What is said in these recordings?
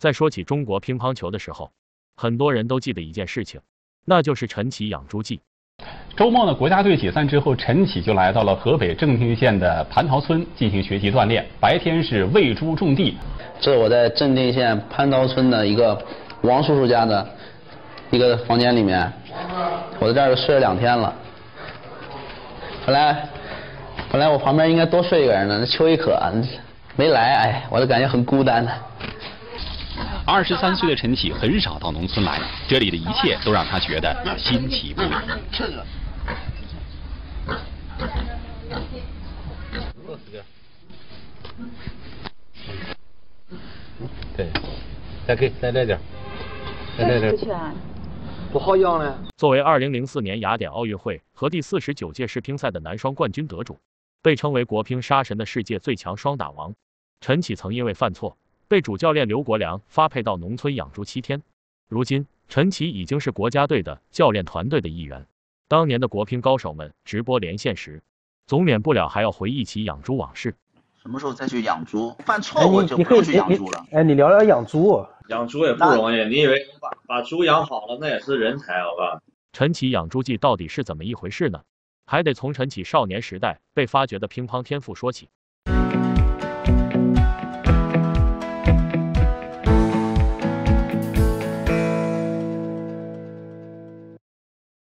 在说起中国乒乓球的时候，很多人都记得一件事情，那就是陈启养猪记。周末呢，国家队解散之后，陈启就来到了河北正定县的蟠桃村进行学习锻炼。白天是喂猪种地。这是我在正定县蟠桃村的一个王叔叔家的一个房间里面，我在这儿睡了两天了。本来本来我旁边应该多睡一个人的，那邱亦可没来，哎，我都感觉很孤单的。二十三岁的陈启很少到农村来，这里的一切都让他觉得新奇不已。对，再给再来点。再来点。不好养了。作为二零零四年雅典奥运会和第四十九届世乒赛的男双冠军得主，被称为“国乒杀神”的世界最强双打王陈启，曾因为犯错。被主教练刘国梁发配到农村养猪七天，如今陈奇已经是国家队的教练团队的一员。当年的国乒高手们直播连线时，总免不了还要回忆起养猪往事。什么时候再去养猪？犯错误就不去养猪了。哎，你聊聊养猪，养猪也不容易。你以为把把猪养好了，那也是人才，好吧？陈奇养猪记到底是怎么一回事呢？还得从陈奇少年时代被发掘的乒乓天赋说起。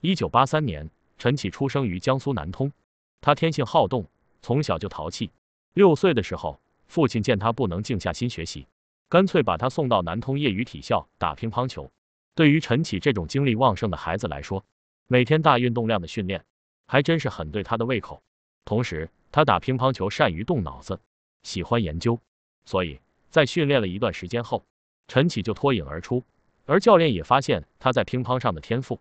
一九八三年，陈启出生于江苏南通。他天性好动，从小就淘气。六岁的时候，父亲见他不能静下心学习，干脆把他送到南通业余体校打乒乓球。对于陈启这种精力旺盛的孩子来说，每天大运动量的训练还真是很对他的胃口。同时，他打乒乓球善于动脑子，喜欢研究，所以在训练了一段时间后，陈启就脱颖而出。而教练也发现他在乒乓上的天赋。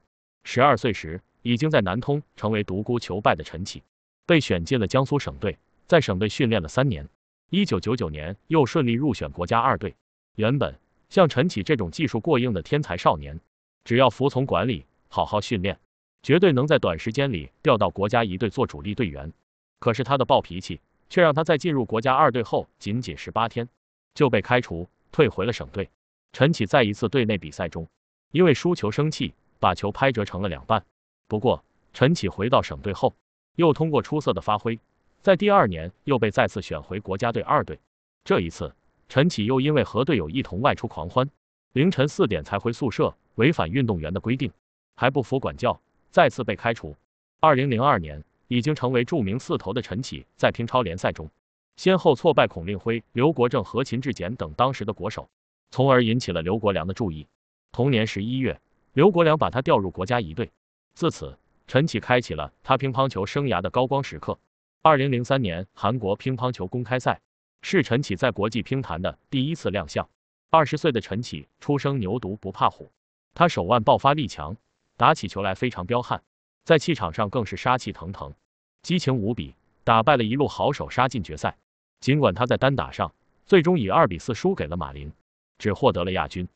十二岁时已经在南通成为独孤求败的陈启，被选进了江苏省队，在省队训练了三年。一九九九年又顺利入选国家二队。原本像陈启这种技术过硬的天才少年，只要服从管理，好好训练，绝对能在短时间里调到国家一队做主力队员。可是他的暴脾气却让他在进入国家二队后仅仅十八天就被开除，退回了省队。陈启在一次队内比赛中因为输球生气。把球拍折成了两半。不过，陈启回到省队后，又通过出色的发挥，在第二年又被再次选回国家队二队。这一次，陈启又因为和队友一同外出狂欢，凌晨四点才回宿舍，违反运动员的规定，还不服管教，再次被开除。二零零二年，已经成为著名四头的陈启，在乒超联赛中，先后挫败孔令辉、刘国正和秦志戬等当时的国手，从而引起了刘国梁的注意。同年十一月。刘国梁把他调入国家一队，自此，陈启开启了他乒乓球生涯的高光时刻。二零零三年韩国乒乓球公开赛是陈启在国际乒坛的第一次亮相。二十岁的陈启初生牛犊不怕虎，他手腕爆发力强，打起球来非常彪悍，在气场上更是杀气腾腾，激情无比，打败了一路好手，杀进决赛。尽管他在单打上最终以二比四输给了马林，只获得了亚军。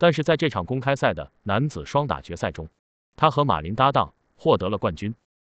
但是在这场公开赛的男子双打决赛中，他和马林搭档获得了冠军。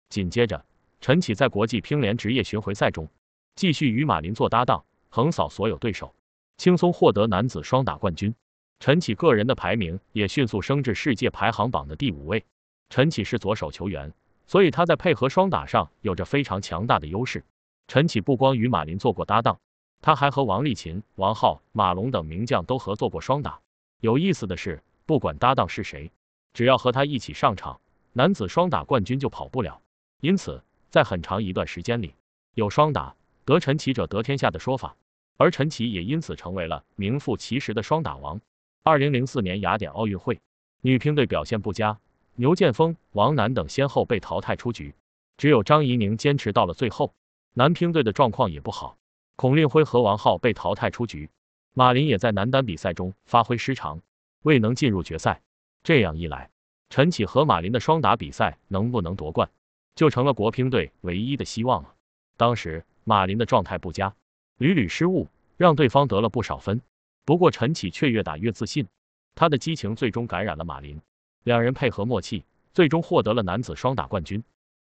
紧接着，陈启在国际乒联职业巡回赛中继续与马林做搭档，横扫所有对手，轻松获得男子双打冠军。陈启个人的排名也迅速升至世界排行榜的第五位。陈启是左手球员，所以他在配合双打上有着非常强大的优势。陈启不光与马林做过搭档，他还和王励勤、王浩、马龙等名将都合作过双打。有意思的是，不管搭档是谁，只要和他一起上场，男子双打冠军就跑不了。因此，在很长一段时间里，有“双打得陈绮者得天下”的说法，而陈琦也因此成为了名副其实的双打王。2004年雅典奥运会，女乒队表现不佳，牛剑锋、王楠等先后被淘汰出局，只有张怡宁坚持到了最后。男乒队的状况也不好，孔令辉和王皓被淘汰出局。马林也在男单比赛中发挥失常，未能进入决赛。这样一来，陈启和马林的双打比赛能不能夺冠，就成了国乒队唯一的希望了。当时马林的状态不佳，屡屡失误，让对方得了不少分。不过陈启却越打越自信，他的激情最终感染了马林，两人配合默契，最终获得了男子双打冠军。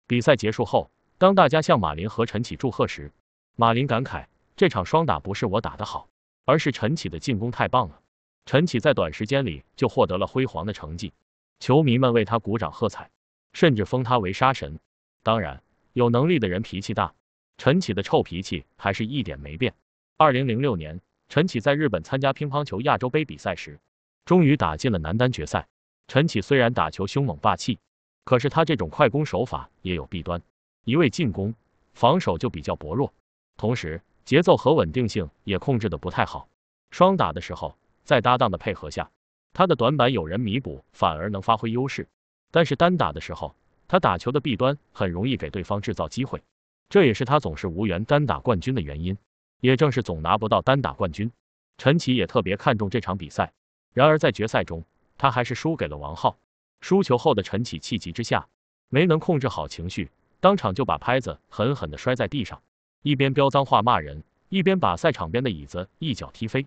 比赛结束后，当大家向马林和陈启祝贺时，马林感慨：“这场双打不是我打得好。”而是陈启的进攻太棒了，陈启在短时间里就获得了辉煌的成绩，球迷们为他鼓掌喝彩，甚至封他为杀神。当然，有能力的人脾气大，陈启的臭脾气还是一点没变。二零零六年，陈启在日本参加乒乓球亚洲杯比赛时，终于打进了男单决赛。陈启虽然打球凶猛霸气，可是他这种快攻手法也有弊端，一味进攻，防守就比较薄弱。同时，节奏和稳定性也控制的不太好。双打的时候，在搭档的配合下，他的短板有人弥补，反而能发挥优势。但是单打的时候，他打球的弊端很容易给对方制造机会，这也是他总是无缘单打冠军的原因。也正是总拿不到单打冠军，陈启也特别看重这场比赛。然而在决赛中，他还是输给了王浩。输球后的陈启气急之下，没能控制好情绪，当场就把拍子狠狠地摔在地上。一边飙脏话骂人，一边把赛场边的椅子一脚踢飞。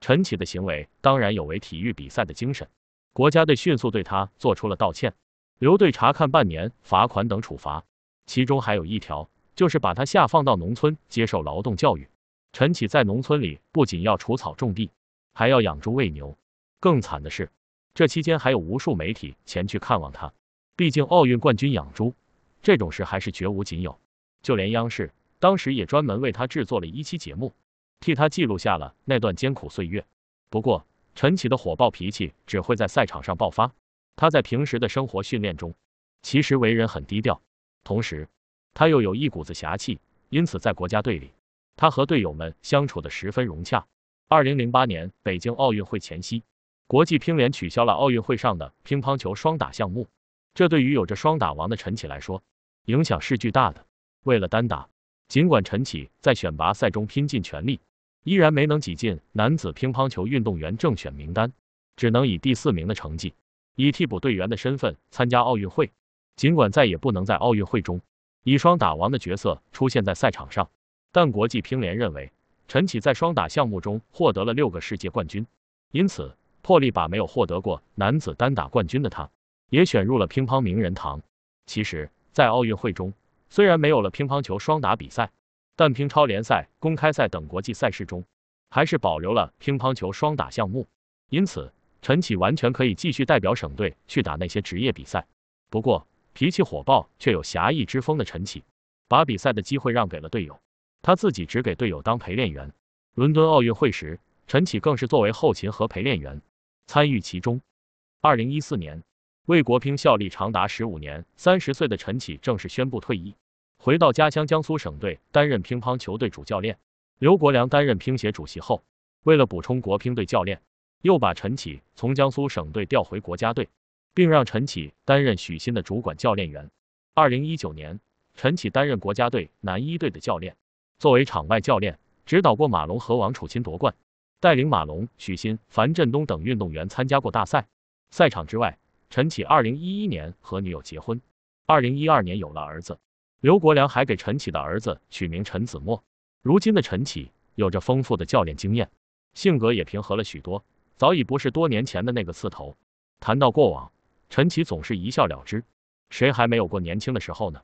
陈启的行为当然有违体育比赛的精神，国家队迅速对他做出了道歉，留队查看半年，罚款等处罚，其中还有一条就是把他下放到农村接受劳动教育。陈启在农村里不仅要除草种地，还要养猪喂牛。更惨的是，这期间还有无数媒体前去看望他，毕竟奥运冠军养猪这种事还是绝无仅有，就连央视。当时也专门为他制作了一期节目，替他记录下了那段艰苦岁月。不过，陈启的火爆脾气只会在赛场上爆发，他在平时的生活训练中，其实为人很低调。同时，他又有一股子侠气，因此在国家队里，他和队友们相处的十分融洽。二零零八年北京奥运会前夕，国际乒联取消了奥运会上的乒乓球双打项目，这对于有着双打王的陈启来说，影响是巨大的。为了单打。尽管陈启在选拔赛中拼尽全力，依然没能挤进男子乒乓球运动员正选名单，只能以第四名的成绩，以替补队员的身份参加奥运会。尽管再也不能在奥运会中以双打王的角色出现在赛场上，但国际乒联认为陈启在双打项目中获得了六个世界冠军，因此破例把没有获得过男子单打冠军的他，也选入了乒乓名人堂。其实，在奥运会中。虽然没有了乒乓球双打比赛，但乒超联赛、公开赛等国际赛事中，还是保留了乒乓球双打项目。因此，陈启完全可以继续代表省队去打那些职业比赛。不过，脾气火爆却有侠义之风的陈启，把比赛的机会让给了队友，他自己只给队友当陪练员。伦敦奥运会时，陈启更是作为后勤和陪练员参与其中。二零一四年。为国乒效力长达十五年，三十岁的陈启正式宣布退役，回到家乡江苏省队担任乒乓球队主教练。刘国梁担任乒协主席后，为了补充国乒队教练，又把陈启从江苏省队调回国家队，并让陈启担任许昕的主管教练员。二零一九年，陈启担任国家队男一队的教练，作为场外教练，指导过马龙和王楚钦夺冠，带领马龙、许昕、樊振东等运动员参加过大赛。赛场之外。陈启2011年和女友结婚，2012年有了儿子。刘国梁还给陈启的儿子取名陈子墨。如今的陈启有着丰富的教练经验，性格也平和了许多，早已不是多年前的那个刺头。谈到过往，陈启总是一笑了之。谁还没有过年轻的时候呢？